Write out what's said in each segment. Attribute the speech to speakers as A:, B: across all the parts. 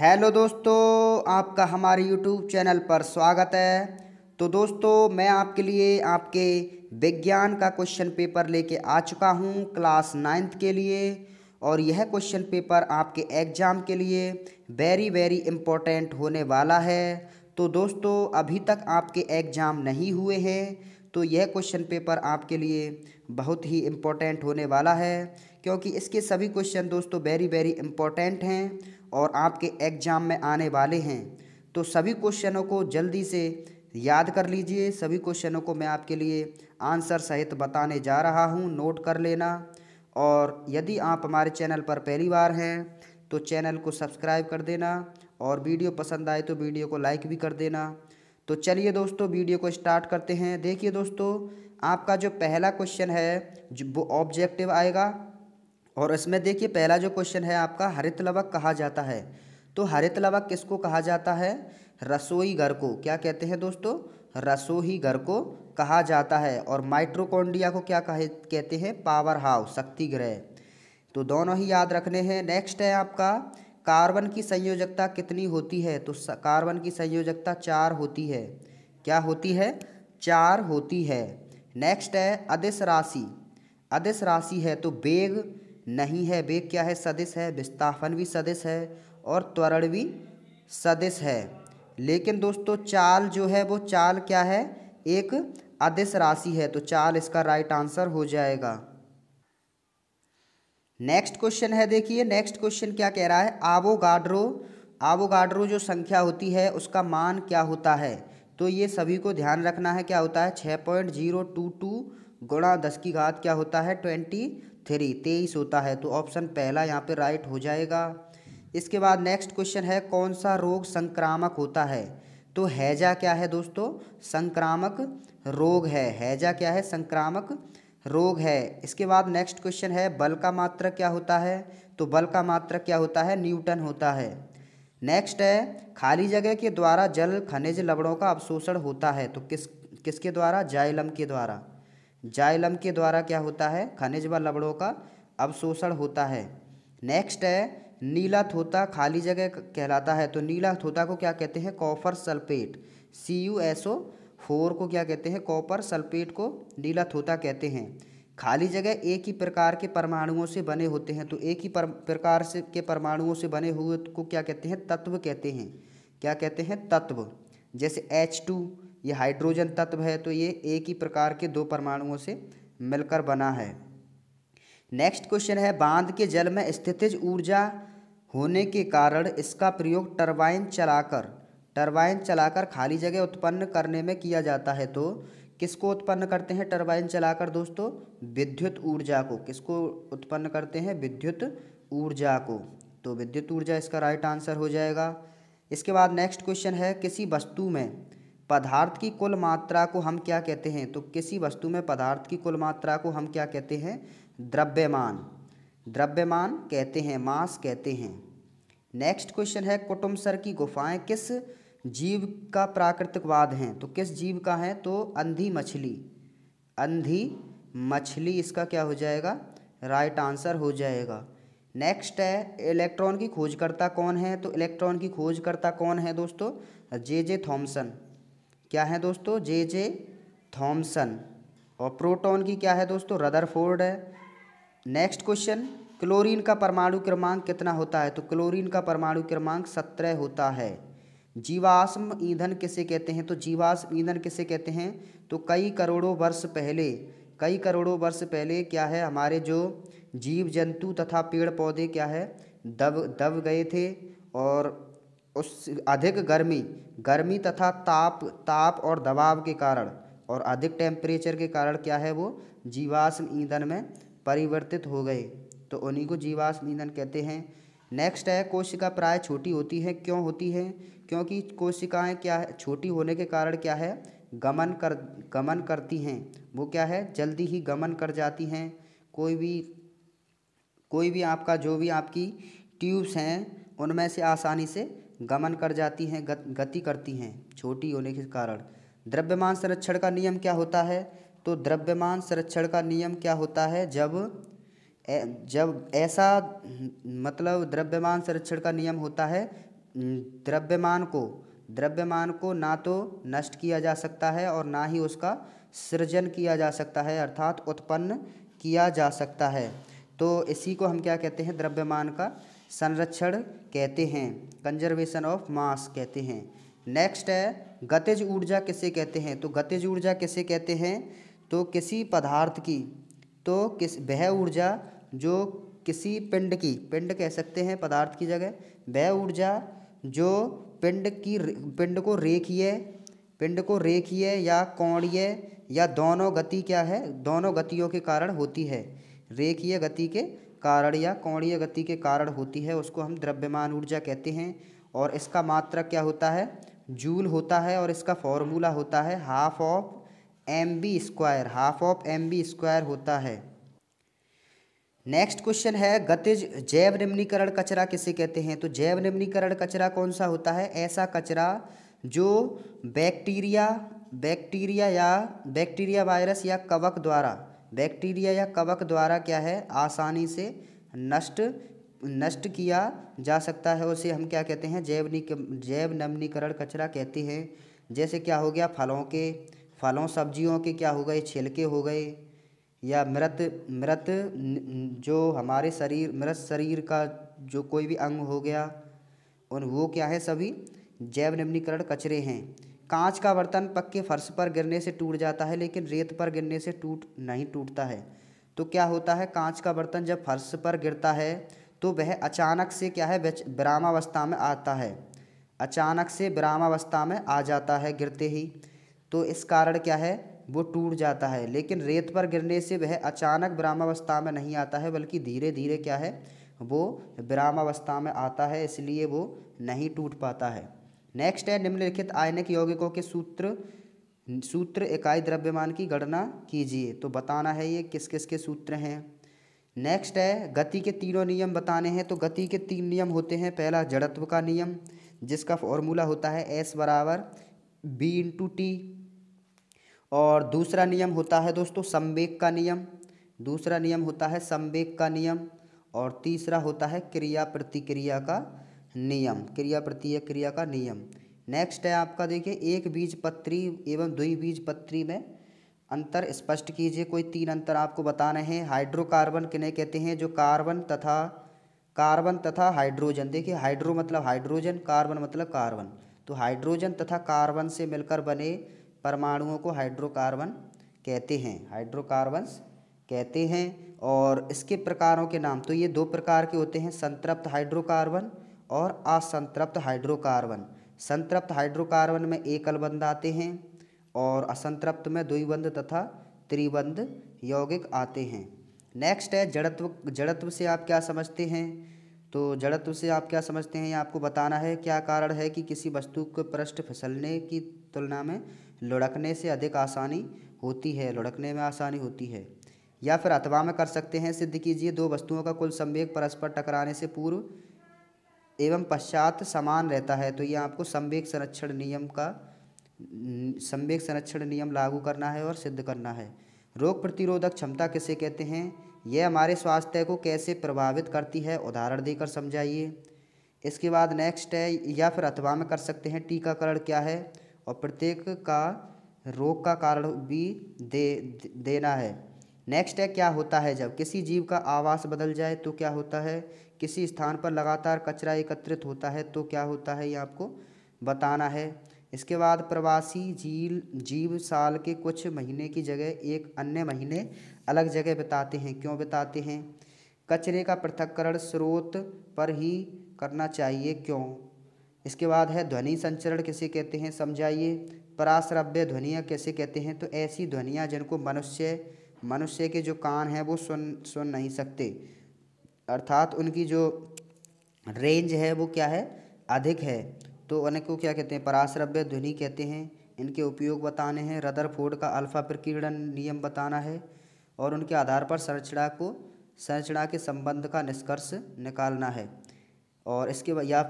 A: hello दोस्तों आपका हमारे यूट्यूब चैनल पर स्वागत है तो दोस्तों मैं आपके लिए आपके विज्ञान का क्वेश्चन पेपर लेके आ चुका हूँ क्लास नाइन्थ के लिए और यह क्वेश्चन पेपर आपके एग्ज़ाम के लिए वेरी वेरी इम्पोर्टेंट होने वाला है तो दोस्तों अभी तक आपके एग्ज़ाम नहीं हुए हैं तो यह क्वेश्चन पेपर आपके लिए बहुत ही इम्पोर्टेंट होने वाला है क्योंकि इसके सभी क्वेश्चन दोस्तों वेरी वेरी इम्पोर्टेंट हैं और आपके एग्ज़ाम में आने वाले हैं तो सभी क्वेश्चनों को जल्दी से याद कर लीजिए सभी क्वेश्चनों को मैं आपके लिए आंसर सहित बताने जा रहा हूँ नोट कर लेना और यदि आप हमारे चैनल पर पहली बार हैं तो चैनल को सब्सक्राइब कर देना और वीडियो पसंद आए तो वीडियो को लाइक भी कर देना तो चलिए दोस्तों वीडियो को स्टार्ट करते हैं देखिए दोस्तों आपका जो पहला क्वेश्चन है वो ऑब्जेक्टिव आएगा और इसमें देखिए पहला जो क्वेश्चन है आपका हरित लवक कहा जाता है तो हरित लवक किसको कहा जाता है रसोई घर को क्या कहते हैं दोस्तों रसोई घर को कहा जाता है और माइट्रोकोंडिया को क्या कहे कहते हैं पावर हाउस शक्ति ग्रह तो दोनों ही याद रखने हैं नेक्स्ट है आपका कार्बन की संयोजकता कितनी होती है तो कार्बन की संयोजकता चार होती है क्या होती है चार होती है नेक्स्ट है अदिश राशि अदिश राशि है तो बेग नहीं है वेग क्या है सदिश है विस्थापन भी सदिश है और त्वरण भी सदिश है लेकिन दोस्तों चाल जो है वो चाल क्या है एक अदिश राशि है तो चाल इसका राइट आंसर हो जाएगा नेक्स्ट क्वेश्चन है देखिए नेक्स्ट क्वेश्चन क्या कह रहा है आवोगाड्रो आवोगाड्रो जो संख्या होती है उसका मान क्या होता है तो ये सभी को ध्यान रखना है क्या होता है छः पॉइंट जीरो टू टू गुणा दस की घात क्या होता है ट्वेंटी थ्री तेईस होता है तो ऑप्शन पहला यहाँ पे राइट हो जाएगा इसके बाद नेक्स्ट क्वेश्चन है कौन सा रोग संक्रामक होता है तो हैजा क्या है दोस्तों संक्रामक रोग है हैजा क्या है संक्रामक रोग है इसके बाद नेक्स्ट क्वेश्चन है बल का मात्र क्या होता है तो बल का मात्र क्या होता है न्यूटन होता है नेक्स्ट है खाली जगह के द्वारा जल खनिज लवणों का अवशोषण होता है तो किस किसके द्वारा जाइलम के द्वारा जाइलम के द्वारा क्या होता है खनिज व लवणों का अवशोषण होता है नेक्स्ट है नीला थोता खाली जगह कहलाता है तो नीला थोता को क्या कहते हैं copper sulphate C U S O four को क्या कहते हैं कॉपर सल्फेट को नीला थोता कहते हैं खाली जगह एक ही प्रकार के परमाणुओं से बने होते हैं तो एक ही प्रकार से के परमाणुओं से बने हुए को क्या कहते हैं तत्व कहते हैं क्या कहते हैं तत्व जैसे एच टू ये हाइड्रोजन तत्व है तो ये एक ही प्रकार के दो परमाणुओं से मिलकर बना है नेक्स्ट क्वेश्चन है बांध के जल में स्थितिज ऊर्जा होने के कारण इसका प्रयोग टर्बाइन चलाकर टरबाइन चलाकर खाली जगह उत्पन्न करने में किया जाता है तो किसको उत्पन्न करते हैं टरबाइन चलाकर दोस्तों विद्युत ऊर्जा को किसको उत्पन्न करते हैं विद्युत ऊर्जा को तो विद्युत ऊर्जा इसका राइट आंसर हो जाएगा इसके बाद नेक्स्ट क्वेश्चन है किसी वस्तु में पदार्थ की कुल मात्रा को हम क्या कहते हैं तो किसी वस्तु में पदार्थ की कुल मात्रा को हम क्या कहते हैं द्रव्यमान द्रव्यमान कहते हैं मास कहते हैं नेक्स्ट क्वेश्चन है कुटुम्ब सर की गुफाएं किस जीव का प्राकृतिक वाद हैं तो किस जीव का है तो अंधी मछली अंधी मछली इसका क्या हो जाएगा राइट आंसर हो जाएगा नेक्स्ट है इलेक्ट्रॉन की खोजकर्ता कौन है तो इलेक्ट्रॉन की खोजकर्ता कौन है दोस्तों जे जे थॉम्सन क्या है दोस्तों जे जे थॉम्सन और प्रोटॉन की क्या है दोस्तों रदरफोर्ड है नेक्स्ट क्वेश्चन क्लोरीन का परमाणु क्रमांक कितना होता है तो क्लोरीन का परमाणु क्रमांक सत्रह होता है जीवाश्म ईंधन किसे कहते हैं तो जीवाश्म ईंधन किसे कहते हैं तो कई करोड़ों वर्ष पहले कई करोड़ों वर्ष पहले क्या है हमारे जो जीव जंतु तथा पेड़ पौधे क्या है दब दब गए थे और उस अधिक गर्मी गर्मी तथा ताप ताप और दबाव के कारण और अधिक टेम्परेचर के कारण क्या है वो जीवाश्म ईंधन में परिवर्तित हो गए तो उन्हीं को जीवाश्म ईंधन कहते हैं नेक्स्ट है कोशिका प्राय छोटी होती है क्यों होती है क्योंकि कोशिकाएं क्या है छोटी होने के कारण क्या है गमन कर गमन करती हैं वो क्या है जल्दी ही गमन कर जाती हैं कोई भी कोई भी आपका जो भी आपकी ट्यूब्स हैं उनमें से आसानी से गमन कर जाती हैं गत, गति करती हैं छोटी होने के कारण द्रव्यमान संरक्षण का नियम क्या होता है तो द्रव्यमान संरक्षण का नियम क्या होता है जब ए, जब ऐसा मतलब द्रव्यमान संरक्षण का नियम होता है द्रव्यमान को द्रव्यमान को ना तो नष्ट किया जा सकता है और ना ही उसका सृजन किया जा सकता है अर्थात उत्पन्न किया जा सकता है तो इसी को हम क्या कहते हैं द्रव्यमान का संरक्षण कहते हैं कंजर्वेशन ऑफ मास कहते हैं नेक्स्ट है गतिज ऊर्जा किसे कहते हैं तो गतिज ऊर्जा किसे कहते हैं तो किसी पदार्थ की तो किस वह ऊर्जा जो किसी पिंड की पिंड कह सकते हैं पदार्थ की जगह वह ऊर्जा जो पिंड की पिंड को रेखीय पिंड को रेखीय या कोणीय या दोनों गति क्या है दोनों गतियों के कारण होती है रेखीय गति के कारण या कोणीय गति के कारण होती है उसको हम द्रव्यमान ऊर्जा कहते हैं और इसका मात्रक क्या होता है जूल होता है और इसका फॉर्मूला होता है half of M B square half of M B square होता है नेक्स्ट क्वेश्चन है गतिज जैव निम्नीकरण कचरा किसे कहते हैं तो जैव निम्नीकरण कचरा कौन सा होता है ऐसा कचरा जो बैक्टीरिया बैक्टीरिया या बैक्टीरिया वायरस या कवक द्वारा बैक्टीरिया या कवक द्वारा क्या है आसानी से नष्ट नष्ट किया जा सकता है उसे हम क्या कहते हैं जैव जैव नवनीकरण कचरा कहते हैं जैसे क्या हो गया फलों के फलों सब्जियों के क्या हो गए छिलके हो गए या मृत मृत जो हमारे शरीर मृत शरीर का जो कोई भी अंग हो गया और वो क्या है सभी जैव निम्नीकरण कचरे हैं कांच का बर्तन पक्के फर्श पर गिरने से टूट जाता है लेकिन रेत पर गिरने से टूट नहीं टूटता है तो क्या होता है कांच का बर्तन जब फर्श पर गिरता है तो वह अचानक से क्या है ब्रामावस्था में आता है अचानक से ब्रामावस्था में आ जाता है गिरते ही तो इस कारण क्या है वो टूट जाता है लेकिन रेत पर गिरने से वह अचानक विरामावस्था में नहीं आता है बल्कि धीरे धीरे क्या है वो विरामावस्था में आता है इसलिए वो नहीं टूट पाता है नेक्स्ट है निम्नलिखित आयनिक यौगिकों के सूत्र सूत्र इकाई द्रव्यमान की गणना कीजिए तो बताना है ये किस किस के सूत्र हैं नेक्स्ट है गति के तीनों नियम बताने हैं तो गति के तीन नियम होते हैं पहला जड़त्व का नियम जिसका फॉर्मूला होता है एस बराबर बी इंटू टी और दूसरा नियम होता है दोस्तों संवेक का नियम दूसरा नियम होता है संवेक का नियम और तीसरा होता है क्रिया प्रतिक्रिया का नियम क्रिया प्रतिक्रिया का नियम नेक्स्ट है आपका देखिए एक बीज पत्री एवं दुई बीज पत्री में अंतर स्पष्ट कीजिए कोई तीन अंतर आपको बताने हैं हाइड्रोकार्बन किन्हें कहते हैं जो कार्बन तथा कार्बन तथा हाइड्रोजन देखिए हाइड्रो मतलब हाइड्रोजन कार्बन मतलब कार्बन तो हाइड्रोजन तथा कार्बन से मिलकर बने परमाणुओं को हाइड्रोकार्बन कहते हैं हाइड्रोकार्बन कहते हैं और इसके प्रकारों के नाम तो ये दो प्रकार के होते हैं संतृप्त हाइड्रोकार्बन और असंतृप्त हाइड्रोकार्बन संतृप्त हाइड्रोकार्बन में एकल बंद आते हैं और असंतृप्त में द्विबंध तथा त्रिबंध यौगिक आते हैं नेक्स्ट है जड़त्व जड़त्व से आप क्या समझते हैं तो जड़त्व से आप क्या समझते हैं ये आपको बताना है क्या कारण है कि किसी वस्तु के पृष्ठ फिसलने की तुलना में लुढ़कने से अधिक आसानी होती है लुढ़कने में आसानी होती है या फिर अथवा में कर सकते हैं सिद्ध कीजिए दो वस्तुओं का कुल संवेग परस्पर टकराने से पूर्व एवं पश्चात समान रहता है तो ये आपको संवेग संरक्षण नियम का संवेग संरक्षण नियम लागू करना है और सिद्ध करना है रोग प्रतिरोधक क्षमता किसे कहते हैं यह हमारे स्वास्थ्य को कैसे प्रभावित करती है उदाहरण देकर समझाइए इसके बाद नेक्स्ट है या फिर अथवा में कर सकते हैं टीकाकरण क्या है और प्रत्येक का रोग का कारण भी दे, दे देना है नेक्स्ट है क्या होता है जब किसी जीव का आवास बदल जाए तो क्या होता है किसी स्थान पर लगातार कचरा एकत्रित होता है तो क्या होता है ये आपको बताना है इसके बाद प्रवासी जील जीव साल के कुछ महीने की जगह एक अन्य महीने अलग जगह बिताते हैं क्यों बिताते हैं कचरे का पृथक्करण स्रोत पर ही करना चाहिए क्यों इसके बाद है ध्वनि संचरण किसे कहते हैं समझाइए पराश्रव्य ध्वनियाँ कैसे कहते हैं तो ऐसी ध्वनियाँ जिनको मनुष्य मनुष्य के जो कान हैं वो सुन सुन नहीं सकते अर्थात उनकी जो रेंज है वो क्या है अधिक है तो उनको क्या कहते हैं पराश्रव्य ध्वनि कहते हैं इनके उपयोग बताने हैं रदर रदरफोर्ड का अल्फा प्रकीर्णन नियम बताना है और उनके आधार पर संरचना को संरचना के संबंध का निष्कर्ष निकालना है और इसके बाद या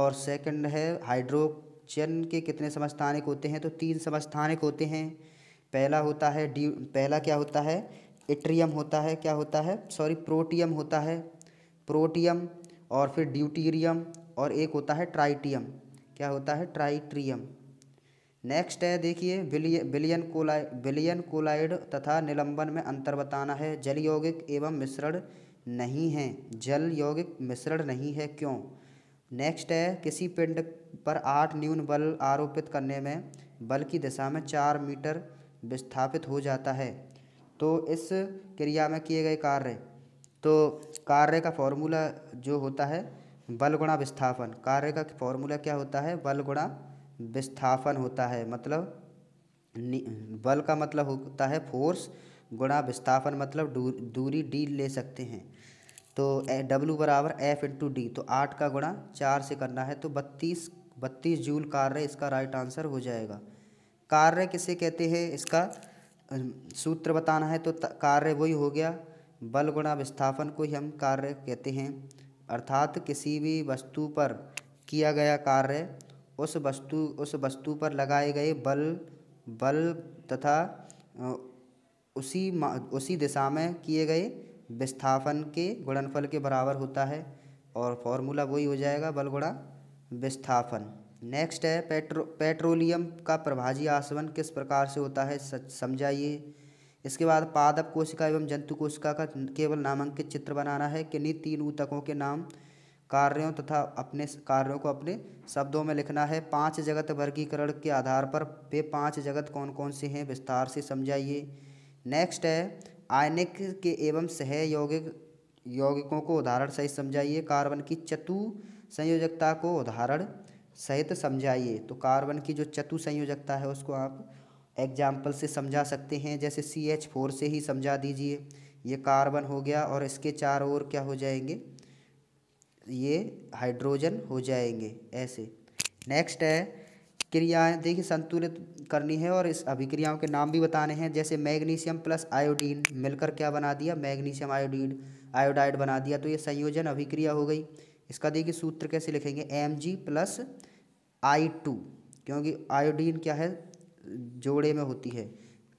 A: और सेकंड है हाइड्रोजन के कितने समस्थानिक होते हैं तो तीन समस्थानिक होते हैं पहला होता है डी पहला क्या होता है इट्रियम होता है क्या होता है सॉरी प्रोटियम होता है प्रोटियम और फिर ड्यूटीरियम और एक होता है ट्राइटियम क्या होता है ट्राइट्रियम नेक्स्ट है देखिए बिलियन कोलाइड बिलियन कोलाइड तथा निलंबन में अंतर बताना है जलयोगिक एवं मिश्रण नहीं है जल यौगिक मिश्रण नहीं है क्यों नेक्स्ट है किसी पिंड पर आठ न्यून बल आरोपित करने में बल की दिशा में चार मीटर विस्थापित हो जाता है तो इस क्रिया में किए गए कार्य तो कार्य का फॉर्मूला जो होता है बल गुणा विस्थापन कार्य का फॉर्मूला क्या होता है बल गुणा विस्थापन होता है मतलब बल का मतलब होता है फोर्स गुणा विस्थापन मतलब दूरी डी ले सकते हैं तो डब्लू बराबर एफ इंटू डी तो आठ का गुणा चार से करना है तो बत्तीस बत्तीस जूल कार्य इसका राइट आंसर हो जाएगा कार्य किसे कहते हैं इसका सूत्र बताना है तो कार्य वही हो गया बल गुणा विस्थापन को ही हम कार्य कहते हैं अर्थात किसी भी वस्तु पर किया गया कार्य उस वस्तु उस वस्तु पर लगाए गए बल बल तथा उसी उसी दिशा में किए गए विस्थापन के गुणनफल के बराबर होता है और फॉर्मूला वही हो जाएगा बल गुणा विस्थापन नेक्स्ट है पेट्रो पेट्रोलियम का प्रभाजी आसवन किस प्रकार से होता है समझाइए इसके बाद पादप कोशिका एवं जंतु कोशिका का केवल नामांकित चित्र बनाना है किन्हीं तीन ऊतकों के नाम कार्यों तथा अपने कार्यों को अपने शब्दों में लिखना है पांच जगत वर्गीकरण के आधार पर वे पांच जगत कौन कौन से हैं विस्तार से समझाइए नेक्स्ट है आयनिक के एवं सह यौगिक यौगिकों को उदाहरण सहित समझाइए कार्बन की चतु संयोजकता को उदाहरण सहित समझाइए तो कार्बन की जो चतु संयोजकता है उसको आप एग्जाम्पल से समझा सकते हैं जैसे सी एच फोर से ही समझा दीजिए ये कार्बन हो गया और इसके चार ओर क्या हो जाएंगे ये हाइड्रोजन हो जाएंगे ऐसे नेक्स्ट है क्रियाएं देखिए संतुलित करनी है और इस अभिक्रियाओं के नाम भी बताने हैं जैसे मैग्नीशियम प्लस आयोडीन मिलकर क्या बना दिया मैग्नीशियम आयोडीन आयोडाइड बना दिया तो ये संयोजन अभिक्रिया हो गई इसका देखिए सूत्र कैसे लिखेंगे M G plus I two क्योंकि आयोडीन क्या है जोड़े में होती है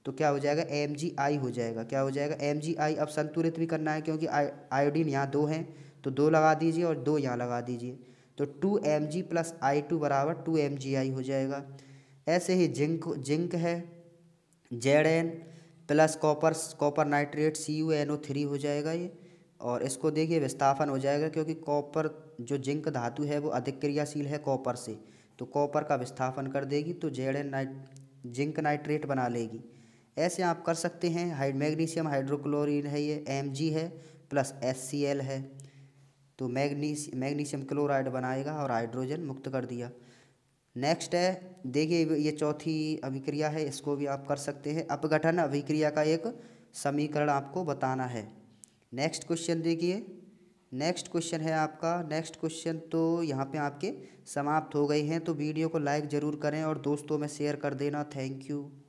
A: तो क्या हो जाएगा एम जी आई हो जाएगा क्या हो जाएगा एम जी आई अब संतुलित भी करना है क्योंकि आयोडीन यहाँ दो हैं तो दो लगा दीजिए और दो यहाँ लगा दीजिए तो two M G plus I two बराबर टू एम जी आई हो जाएगा ऐसे ही जिंक जिंक है Z N plus copper copper nitrate C U N O three हो जाएगा ये और इसको देखिए विस्थापन हो जाएगा क्योंकि कॉपर जो जिंक धातु है वो अधिक क्रियाशील है कॉपर से तो कॉपर का विस्थापन कर देगी तो जेड एन नाइट जिंक नाइट्रेट बना लेगी ऐसे आप कर सकते हैं हाइड मैग्नीशियम हाइड्रोक्लोरिन है ये एम जी है प्लस एस सी एल है तो मैग्नीशियम मैग्नीशियम क्लोराइड बनाएगा और हाइड्रोजन मुक्त कर दिया नेक्स्ट है देखिए ये चौथी अभिक्रिया है इसको भी आप कर सकते हैं अपगठन अभिक्रिया का एक समीकरण आपको बताना है नेक्स्ट क्वेश्चन देखिए नेक्स्ट क्वेश्चन है आपका नेक्स्ट क्वेश्चन तो यहाँ पे आपके समाप्त हो गए हैं तो वीडियो को लाइक ज़रूर करें और दोस्तों में शेयर कर देना थैंक यू